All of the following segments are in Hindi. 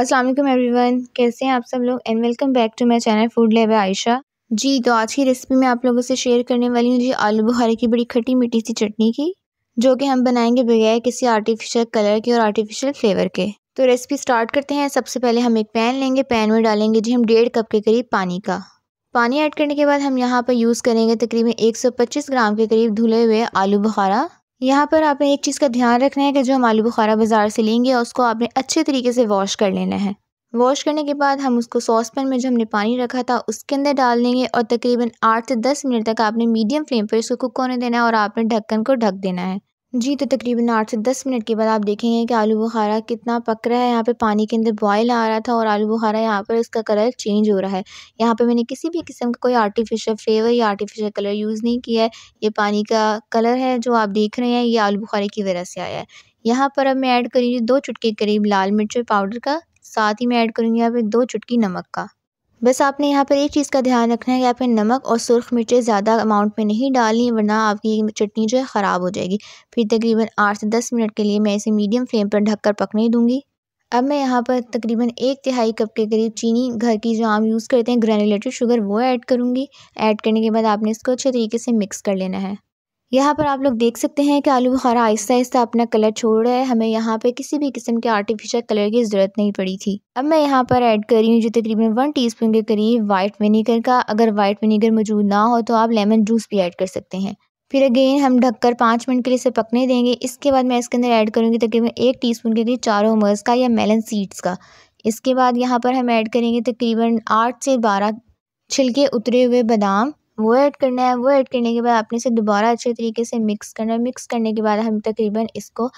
असलम एवरीवन कैसे हैं आप सब लोग and welcome back to my channel food लेव आयशा जी तो आज की रेसिपी मैं आप लोगों से शेयर करने वाली हूँ जी आलू बुखारे की बड़ी खट्टी मीठी सी चटनी की जो कि हम बनाएंगे बगैर किसी आर्टिफिशियल कलर के और आर्टिफिशियल फ्लेवर के तो रेसिपी स्टार्ट करते हैं सबसे पहले हम एक पैन लेंगे पैन में डालेंगे जी हम डेढ़ कप के करीब पानी का पानी ऐड करने के बाद हम यहाँ पर यूज़ करेंगे तकरीबन पच्चीस ग्राम के करीब धुले हुए आलू बुखारा यहाँ पर आपने एक चीज़ का ध्यान रखना है कि जो हम आलू बुखारा बाज़ार से लेंगे उसको आपने अच्छे तरीके से वॉश कर लेना है वॉश करने के बाद हम उसको सॉस पैन में जो हमने पानी रखा था उसके अंदर डाल देंगे और तकरीबन आठ से दस मिनट तक आपने मीडियम फ्लेम पर इसको कुक होने देना है और आपने ढक्कन को ढक देना है जी तो तकरीबन आठ से दस मिनट के बाद आप देखेंगे कि आलू बुखारा कितना पक रहा है यहाँ पे पानी के अंदर बॉयल आ रहा था और आलू बुखारा यहाँ पर इसका कलर चेंज हो रहा है यहाँ पे मैंने किसी भी किस्म का कोई आर्टिफिशियल फ्लेवर या आर्टिफिशियल कलर यूज़ नहीं किया है ये पानी का कलर है जो आप देख रहे हैं ये आलू बुखारे की वजह से आया है यहाँ पर अब मैं ऐड करूँगी दो चुटके करीब लाल मिर्च पाउडर का साथ ही मैं ऐड करूँगी यहाँ पर दो चुटकी नमक का बस आपने यहाँ पर एक चीज़ का ध्यान रखना है कि आपने नमक और सुरख मिर्चें ज़्यादा अमाउंट में नहीं डालनी वरना आपकी चटनी जो है ख़राब हो जाएगी फिर तकरीबन आठ से दस मिनट के लिए मैं इसे मीडियम फ्लेम पर ढककर पकने दूँगी अब मैं यहाँ पर तकरीबन एक तिहाई कप के करीब चीनी घर की जो आम यूज़ करते हैं ग्रेनुलेटेड शुगर वो ऐड करूँगी ऐड करने के बाद आपने इसको अच्छे तरीके से मिक्स कर लेना है यहाँ पर आप लोग देख सकते हैं कि आलू बुखारा आहिस्ता आहिस्ता अपना कलर छोड़ रहा है हमें यहाँ पे किसी भी किस्म के आर्टिफिशियल कलर की ज़रूरत नहीं पड़ी थी अब मैं यहाँ पर ऐड कर रही हूँ जो तकरीबन वन टीस्पून के करीब वाइट विनीगर का अगर वाइट विनीगर मौजूद ना हो तो आप लेमन जूस भी ऐड कर सकते हैं फिर अगेन हम ढककर पाँच मिनट के लिए इसे पकने देंगे इसके बाद मैं इसके अंदर ऐड करूँगी तकरीबन एक स्पून के करीब चारों मर्ज का या मेलन सीड्स का इसके बाद यहाँ पर हम ऐड करेंगे तकरीबन आठ से बारह छिलके उतरे हुए बादाम वो ऐड करना है वो ऐड करने के बाद आपने इसे दोबारा अच्छे तरीके से मिक्स करना है मिक्स करने के बाद हम तकरीबन इसको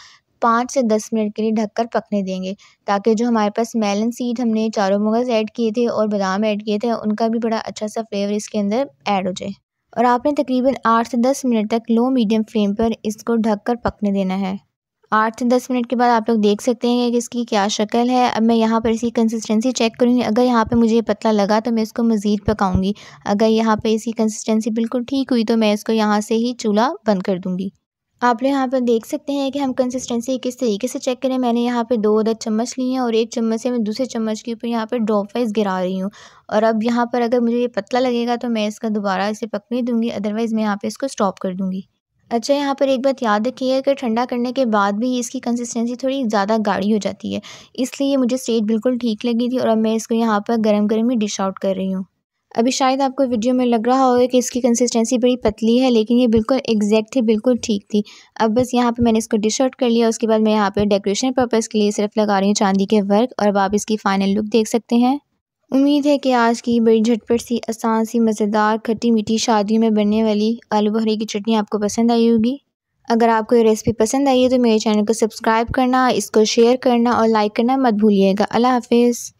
पाँच से दस मिनट के लिए ढककर पकने देंगे ताकि जो हमारे पास मेलन सीड हमने चारों मुगज ऐड किए थे और बादाम ऐड किए थे उनका भी बड़ा अच्छा सा फ्लेवर इसके अंदर ऐड हो जाए और आपने तकरीबन आठ से दस मिनट तक लो मीडियम फ्लेम पर इसको ढककर पकने देना है आठ से दस मिनट के बाद आप लोग देख सकते हैं कि इसकी क्या शक्ल है अब मैं यहाँ पर इसकी कंसिस्टेंसी चेक करूँगी अगर यहाँ पर मुझे पतला लगा तो मैं इसको मज़ीद पकाऊँगी अगर यहाँ पर इसकी कंसिस्टेंसी बिल्कुल ठीक हुई तो मैं इसको यहाँ से ही चूल्हा बंद कर दूँगी आप लोग यहाँ पर देख सकते हैं कि हम कंसिस्टेंसी किस तरीके से चेक करें मैंने यहाँ पर दो अदद चम्मच ली हैं और एक चम्मच से मैं दूसरे चम्मच के ऊपर यहाँ पर ड्रॉप वाइज गिरा रही हूँ और अब यहाँ पर अगर मुझे ये पतला लगेगा तो मैं इसका दोबारा इसे पकने दूँगी अदरवाइज़ मैं यहाँ पर इसको स्टॉप कर दूँगी अच्छा यहाँ पर एक बात याद रखिए कि ठंडा करने के बाद भी इसकी कंसिस्टेंसी थोड़ी ज़्यादा गाढ़ी हो जाती है इसलिए मुझे स्टेट बिल्कुल ठीक लगी थी और अब मैं इसको यहाँ पर गर्म गर्म ही डिश आउट कर रही हूँ अभी शायद आपको वीडियो में लग रहा होगा कि इसकी कंसिस्टेंसी बड़ी पतली है लेकिन ये बिल्कुल एग्जैक्ट थी बिल्कुल ठीक थी अब बस यहाँ पे मैंने इसको डिश आउट कर लिया उसके बाद मैं यहाँ पे डेकोरेशन पर्पज़ के लिए सिर्फ लगा रही हूँ चांदी के वर्क और अब आप इसकी फ़ाइनल लुक देख सकते हैं उम्मीद है कि आज की बड़ी झटपट सी आसान सी मज़ेदार खट्टी मीठी शादियों में बनने वाली आलू भरे की चटनी आपको पसंद आई होगी अगर आपको ये रेसिपी पसंद आई है तो मेरे चैनल को सब्सक्राइब करना इसको शेयर करना और लाइक करना मत भूलिएगा अल्लाह हाफिज़